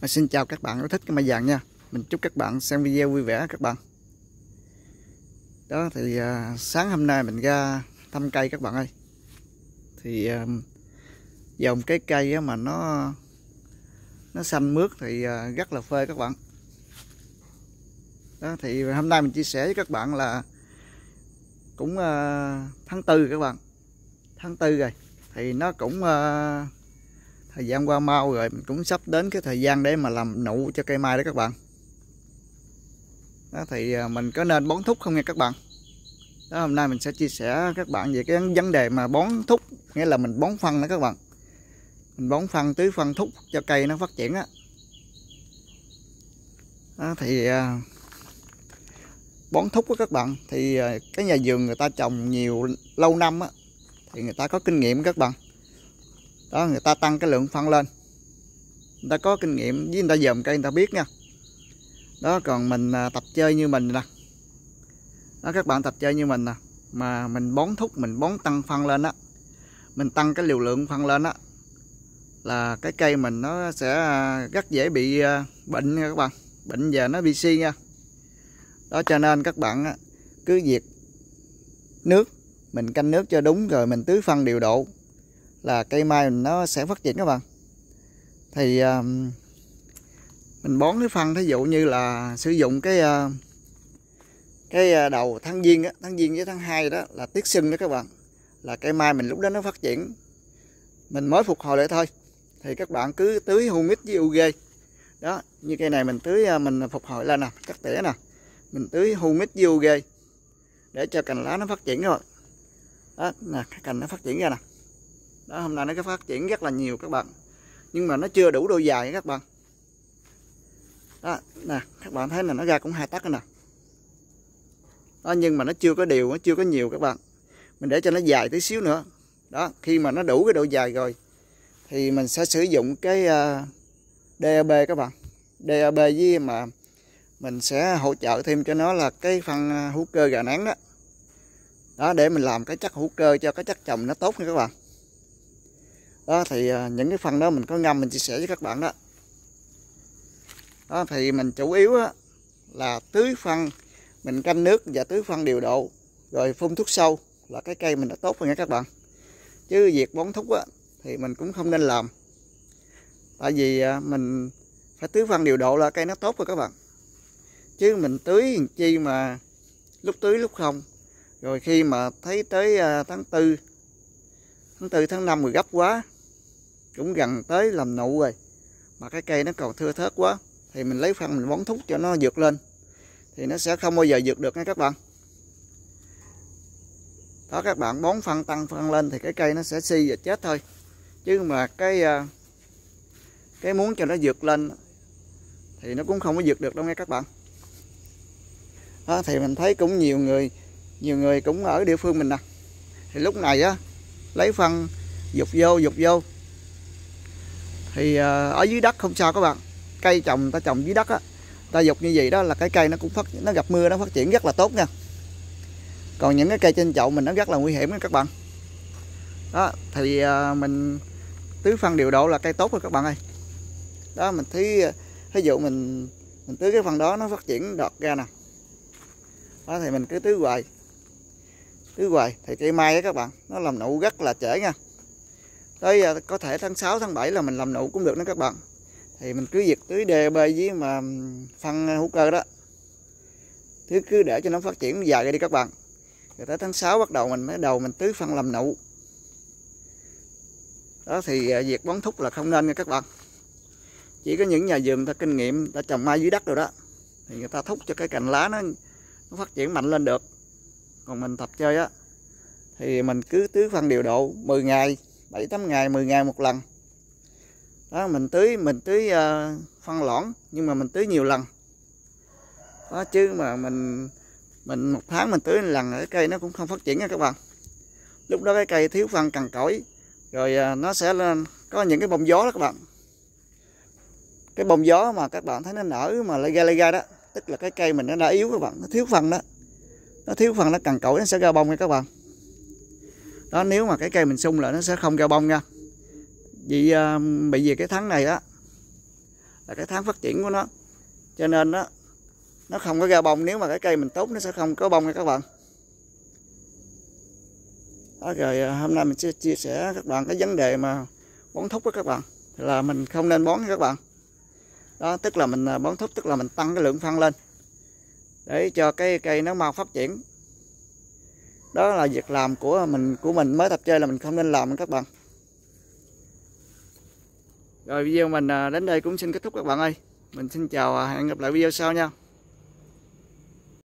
mà xin chào các bạn yêu thích cái mai vàng nha mình chúc các bạn xem video vui vẻ các bạn đó thì à, sáng hôm nay mình ra thăm cây các bạn ơi thì à, dòng cái cây mà nó nó xanh mướt thì à, rất là phê các bạn đó thì hôm nay mình chia sẻ với các bạn là cũng à, tháng tư các bạn tháng tư rồi thì nó cũng à, thời gian qua mau rồi mình cũng sắp đến cái thời gian để mà làm nụ cho cây mai đó các bạn đó, thì à, mình có nên bón thúc không nha các bạn đó, hôm nay mình sẽ chia sẻ các bạn về cái vấn đề mà bón thúc nghĩa là mình bón phân đó các bạn mình bón phân tưới phân thúc cho cây nó phát triển á đó. đó, thì à, bón thúc đó các bạn thì à, cái nhà vườn người ta trồng nhiều lâu năm á thì người ta có kinh nghiệm các bạn đó người ta tăng cái lượng phân lên người ta có kinh nghiệm với người ta dòm cây người ta biết nha đó còn mình à, tập chơi như mình nè đó các bạn tập chơi như mình nè mà mình bón thúc mình bón tăng phân lên á mình tăng cái liều lượng phân lên á là cái cây mình nó sẽ à, rất dễ bị à, bệnh nha các bạn bệnh và nó bị si nha đó cho nên các bạn cứ việc nước mình canh nước cho đúng rồi mình tưới phân điều độ là cây mai mình nó sẽ phát triển các bạn thì à, mình bón cái phân thí dụ như là sử dụng cái à, cái à, đầu tháng giêng á tháng giêng với tháng 2 đó là tiết sinh đó các bạn là cây mai mình lúc đó nó phát triển mình mới phục hồi lại thôi thì các bạn cứ tưới humic với UG đó như cây này mình tưới mình phục hồi lên nè cắt tỉa nè mình tưới humic với UG để cho cành lá nó phát triển rồi đó nè cành nó phát triển ra nè đó hôm nay nó phát triển rất là nhiều các bạn nhưng mà nó chưa đủ độ dài các bạn đó nè các bạn thấy là nó ra cũng hai tắc nè đó nhưng mà nó chưa có đều nó chưa có nhiều các bạn mình để cho nó dài tí xíu nữa đó khi mà nó đủ cái độ dài rồi thì mình sẽ sử dụng cái uh, à, DAB các bạn DAB với mà mình sẽ hỗ trợ thêm cho nó là cái phân à, hữu cơ gà nén đó đó để mình làm cái chất hữu cơ cho cái chất trồng nó tốt nha các bạn đó thì à, những cái phần đó mình có ngâm mình chia sẻ với các bạn đó đó thì mình chủ yếu á, là tưới phân mình canh nước và tưới phân điều độ rồi phun thuốc sâu là cái cây mình đã tốt rồi nha các bạn chứ việc bón thúc á, thì mình cũng không nên làm tại vì à, mình phải tưới phân điều độ là cây nó tốt rồi các bạn chứ mình tưới chi mà lúc tưới lúc không rồi khi mà thấy tới à, tháng 4 tháng 4 tháng 5 rồi gấp quá cũng gần tới làm nụ rồi mà cái cây nó còn thưa thớt quá thì mình lấy phân mình bón thúc cho nó vượt lên thì nó sẽ không bao giờ vượt được nha các bạn đó các bạn bón phân tăng phân lên thì cái cây nó sẽ si và chết thôi chứ mà cái à, cái muốn cho nó vượt lên thì nó cũng không có vượt được đâu nghe các bạn đó, thì mình thấy cũng nhiều người nhiều người cũng ở địa phương mình nè thì lúc này á lấy phân dục vô dục vô thì ờ, ở dưới đất không sao các bạn cây trồng ta trồng dưới đất á ta dục như vậy đó là cái cây nó cũng phát nó gặp mưa nó phát triển rất là tốt nha còn những cái cây trên chậu mình nó rất là nguy hiểm các bạn đó thì ờ, mình tưới phân điều độ là cây tốt rồi các bạn ơi đó mình thấy ví dụ mình mình tưới cái phần đó nó phát triển đọt ra nè đó thì mình cứ tưới hoài tưới hoài thì cây mai á các bạn nó làm nụ rất là trễ nha tới ờ, có thể tháng 6 tháng 7 là mình làm nụ cũng được đó các bạn thì mình cứ việc tưới đề bê với mà phân ờ, hữu cơ đó thứ cứ để cho nó phát triển dài đi các bạn rồi tới tháng 6 bắt đầu mình mới đầu mình tưới phân làm nụ đó thì ờ, việc bón thúc là không nên nha các bạn chỉ có những nhà vườn ta kinh nghiệm đã trồng mai dưới đất rồi đó thì người ta thúc cho cái cành lá nó, nó phát triển mạnh lên được còn mình tập chơi á thì mình cứ tưới phân điều độ 10 ngày 7 8 ngày 10 ngày một lần đó mình tưới mình tưới ờ, phân loãng nhưng mà mình tưới nhiều lần đó chứ mà mình mình một tháng mình tưới một lần cái cây nó cũng không phát triển nha các bạn lúc đó cái cây thiếu phân cằn cỗi rồi ờ, nó sẽ lên có những cái bông gió đó các bạn cái bông gió mà các bạn thấy nó nở mà lay gai lay gai đó tức là cái cây mình nó đã yếu các bạn nó thiếu phân đó nó thiếu phân nó cằn cỗi nó sẽ ra bông nha các bạn đó nếu mà cái cây mình sung là nó sẽ không ra bông nha vì à, bị vì cái tháng này đó là cái tháng phát triển của nó cho nên đó nó không có ra bông nếu mà cái cây mình tốt nó sẽ không có bông nha các bạn đó rồi à, hôm nay mình sẽ chia sẻ các bạn cái vấn đề mà bón thúc với các bạn là mình không nên bón các bạn đó tức là mình à, bón thúc tức là mình tăng cái lượng phân lên để cho cái cây nó mau phát triển đó là việc làm của mình của mình mới tập chơi là mình không nên làm các bạn rồi video mình à, đến đây cũng xin kết thúc các bạn ơi mình xin chào à, hẹn gặp lại video sau nha